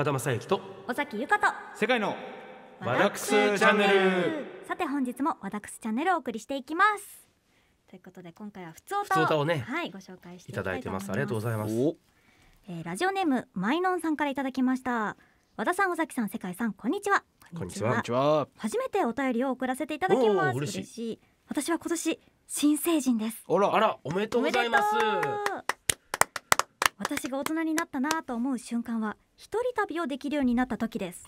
和田正幸と尾崎由香と世界のワダックスチャンネルさて本日もワダックスチャンネルをお送りしていきますということで今回は普通歌をね、はい、ご紹介していただいてますありがとうございます、えー、ラジオネームマイノンさんからいただきました和田さん尾崎さん世界さんこんにちはこんにちは初めてお便りを送らせていただきます嬉しい私は今年新成人ですあらあらおめでとうございます私が大人になったなと思う瞬間は一人旅をできるようになった時です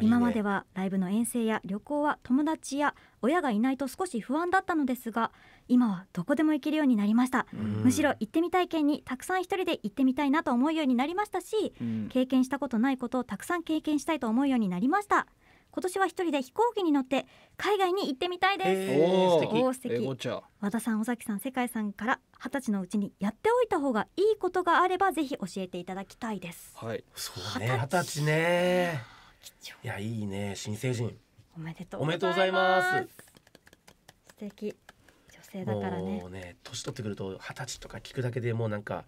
今まではライブの遠征や旅行は友達や親がいないと少し不安だったのですが今はどこでも行けるようになりましたむしろ行ってみたい県にたくさん一人で行ってみたいなと思うようになりましたし、経験したことないことをたくさん経験したいと思うようになりました今年は一人で飛行機に乗って海外に行ってみたいですおー素敵和田さん尾崎さん世界さんから二十歳のうちにやっておいた方がいいことがあればぜひ教えていただきたいですはいそうね二十歳ねいやいいね新成人おめでとうおめでとうございます素敵女性だからねもうね年取ってくると二十歳とか聞くだけでもうなんか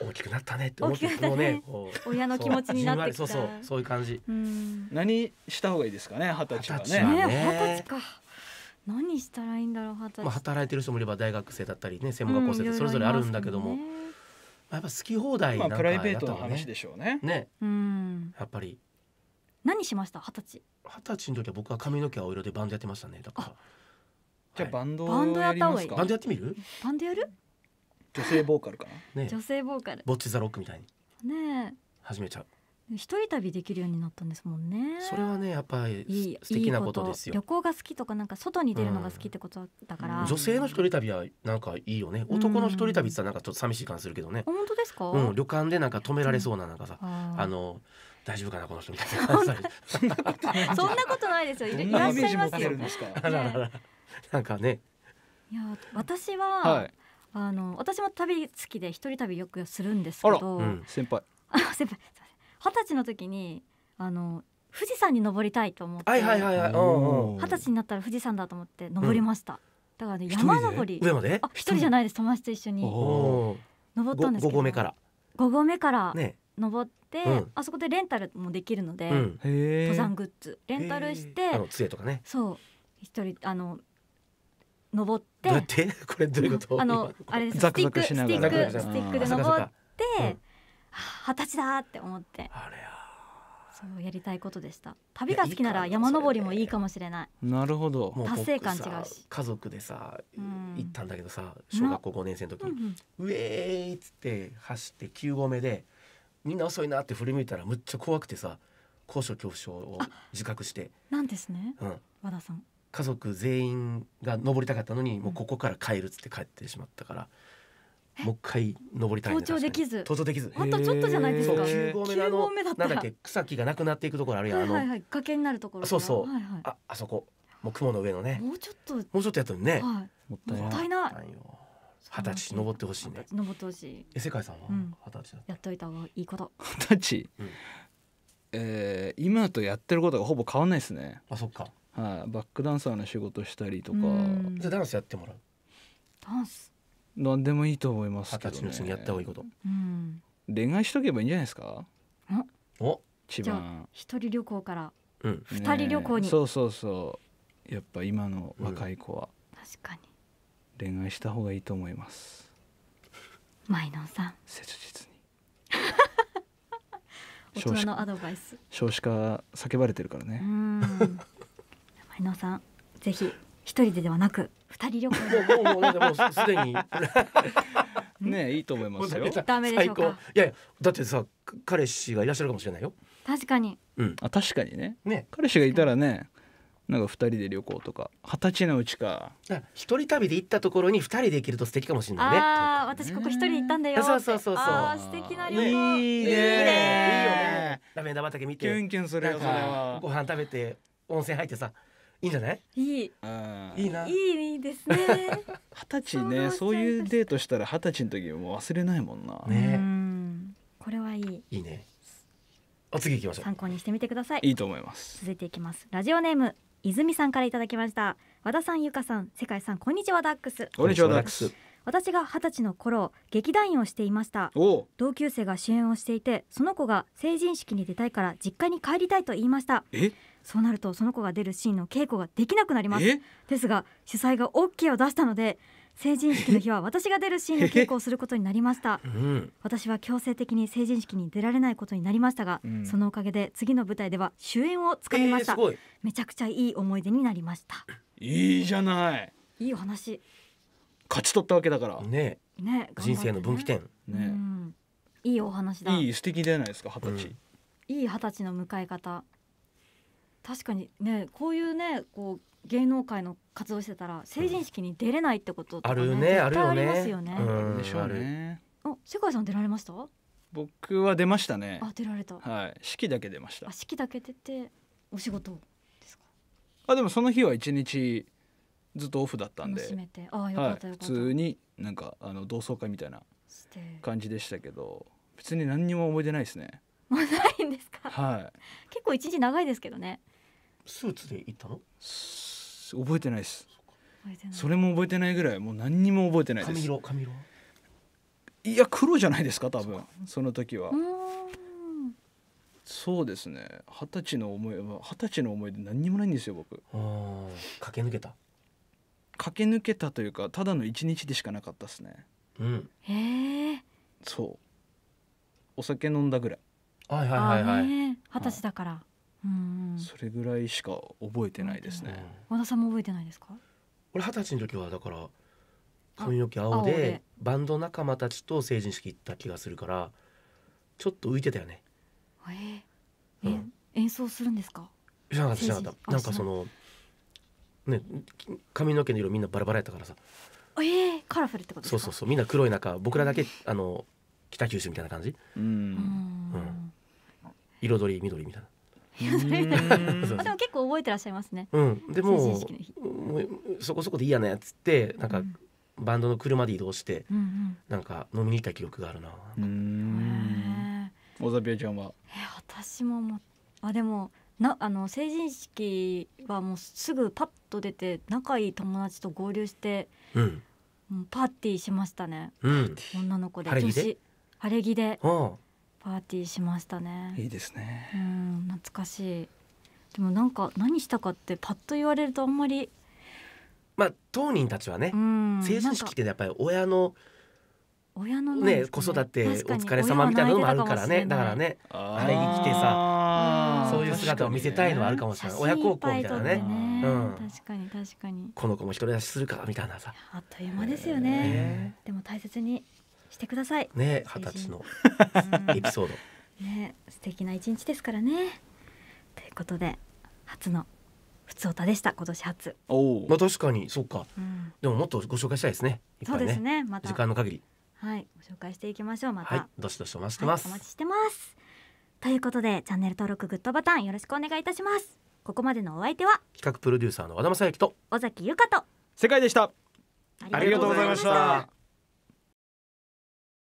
大きくなったねって思って、ね、ね、親の気持ちになってそうそうそういう感じ。何した方がいいですかね、二十歳はね。二十、ね、歳か。何したらいいんだろう二十歳。まあ働いてる人もいれば大学生だったりね、専門学校生それぞれあるんだけども、うんやっぱ好き放題なんか、ね、まあ、プライベートの話でしょうね。ね、うん、やっぱり。何しました二十歳。二十歳の時は僕は髪の毛青色でバンドやってましたね。だから。じゃあバンド、はい、バンドやった方がいい。バンドやってみる？バンドやる？女性ボーカルかな、ね、女性ボーカルボッチザロックみたいにね始めちゃう一人旅できるようになったんですもんねそれはねやっぱり素敵なことですよ旅行が好きとかなんか外に出るのが好きってことだから、うん、女性の一人旅はなんかいいよね、男の一人旅ってなんかちょっと寂しい感するけどね、本当ですかうん旅館でなんか止められそうななんかさ、あの大丈夫かなこの人みたいな感じそんなことないですよいらっしゃいますよ、ね、なんかねいや私は、はいあの私も旅好きで一人旅よくするんですけど、うん、先輩 先輩二十歳の時にあの富士山に登りたいと思って二十、はいはい、歳になったら富士山だと思って登りました、うん、だから、ね、山登り上まで一人じゃないです友達と一緒に登ったんですけど5合目から5合目から登って、ねうん、あそこでレンタルもできるので、登山グッズレンタルして杖とかねそう一人あの登ってって これどういうことあのあれですスティックスティスティックで登って二十歳だって思ってあれやそうやりたいことでした旅が好きなら山登りもいいかもしれないなるほど達成感違うし家族でさ、行ったんだけどさ小学校5年生の時うウェーイ!」っつって走って9合目でみんな遅いなって振り向いたらむっちゃ怖くてさ高所恐怖症を自覚してなんですね、和田さん家族全員が登りたかったのに、もうここから帰るっつって帰ってしまったから。もう一回登りたい登頂できず登頂できずあとちょっとじゃないですか九合目のあのなんだっけ草木がなくなっていくところあるやん、はいはい、あの崖になるところそうそう、はいはい、ああそこもう雲の上のねもうちょっともうちょっとやったのね、はい、もったいない二十歳登ってほしいね登ってほしいえ世界さんは二十、うん、歳やっといた方がいいこと二十歳、うん、えー、今とやってることがほぼ変わんないですねあそっかはい、バックダンサーの仕事したりとかじゃあダンスやってもらうダンス何でもいいと思いますけど、ね、二の歳にやった方がいいこと、恋愛しとけばいいんじゃないですかお一番一人旅行から二、うん、人旅行に、そうそうそうやっぱ今の若い子は、うん、確かに恋愛した方がいいと思います舞のさん切実に大人 のアドバイス少子化叫ばれてるからね伊野さんぜひ一人でではなく二人旅行もうもうもうもう すでに ねいいと思いますよダメでしょうかいやいやだってさ彼氏がいらっしゃるかもしれないよ確かに、うん、あ確かにねね彼氏がいたらねなんか二人で旅行とか二十歳のうちか一人旅で行ったところに二人で行けると素敵かもしれないねああ私ここ一人行ったんだよそうそうそうそうあ素敵な旅行いいねいいねいいよねラベンダ畑見てキュンキュンするよそれはご飯食べて温泉入ってさいいんじゃないいいうんいいないいいいですね 二十歳ねそういうデートしたら二十歳の時も忘れないもんなねこれはいいいいねあ次行きましょう参考にしてみてくださいいいと思います続いていきますラジオネーム泉さんからいただきました和田さんゆかさん世界さんこんにちはダックスこんにちはダックス私が二十歳の頃劇団員をしていました同級生が主演をしていてその子が成人式に出たいから実家に帰りたいと言いましたそうなるとその子が出るシーンの稽古ができなくなりますですが主催が OK を出したので成人式の日は 私が出るシーンの稽古をすることになりました、うん、私は強制的に成人式に出られないことになりましたが、うん、そのおかげで次の舞台では主演をつかみました、えー、めちゃくちゃいい思い出になりましたいいじゃないいいお話勝ち取ったわけだから。ねね人生の分岐点。ね、ういいお話だ。いい素敵じゃないですか二十歳、いい二十歳の迎え方。確かにねこういうねこう芸能界の活動してたら成人式に出れないってこととか、ねあるよねあるよねうんでしょうね。お世界さん出られました？僕は出ましたね。あ出られた。はい、式だけ出ましたあ。式だけ出てお仕事ですか？あでもその日は一日ずっとオフだったんで普通になんかあの同窓会みたいな感じでしたけど別に何にも思い出ないですね。もうないんですか。はい。結構一日長いですけどね。スーツで行ったの？覚えてないです。それも覚えてないぐらいもう何にも覚えてないです。髪色髪色。いや黒じゃないですか多分その時は。そうですね。二十歳の思い二十歳の思い出何にもないんですよ僕。駆け抜けた。駆け抜けたというかただの一日でしかなかったですねうんへえそうお酒飲んだぐらいはいはいはいはい二十歳だから、うんうんそれぐらいしか覚えてないですね、和田さんも覚えてないですか俺二十歳の時はだから髪の毛青で青でバンド仲間たちと成人式行った気がするからちょっと浮いてたよねえーえうん演奏するんですか知らなかった知らなかったなんかそのね、髪の毛の色みんなバラバラやったからさえー、カラフルってことそうそうそうみんな黒い中僕らだけあの北九州みたいな感じうん、彩り緑みたいな。でも結構覚えてらっしゃいますね。うん、でもそこそこでいいやなやつってなんか、バンドの車で移動して、なんか飲みに行った記憶があるな。小沢ちゃんは。え私ももあでもなあの成人式はもうすぐパッと出て仲いい友達と合流して、うん、もうパーティーしましたね、うん、女の子で女子晴れ着でパーティーしましたねいいですねうん懐かしいでもなんか何したかってパッと言われるとあんまりまあ当人たちはね成人式ってやっぱり親の親のね、ね、子育てお疲れ様みたいなのもあるからねだからねあれ生きてさそういう姿を見せたいのはあるかもしれない、親孝行みたいなね、ね、うん、確かに確かにこの子も一人出しするかみたいなさあっという間ですよね、でも大切にしてくださいね二十歳のエピソードね素敵な一日ですからねということで初のふつおたでした今年初おまあ確かにそうか、うん、でももっとご紹介したいですねねそうですねまた時間の限りはいご紹介していきましょうまた、はい、どしどしお待ちしてます、はい、お待ちしてますということでチャンネル登録グッドボタンよろしくお願いいたしますここまでのお相手は企画プロデューサーの和田正幸と尾崎由香と世界でしたありがとうございました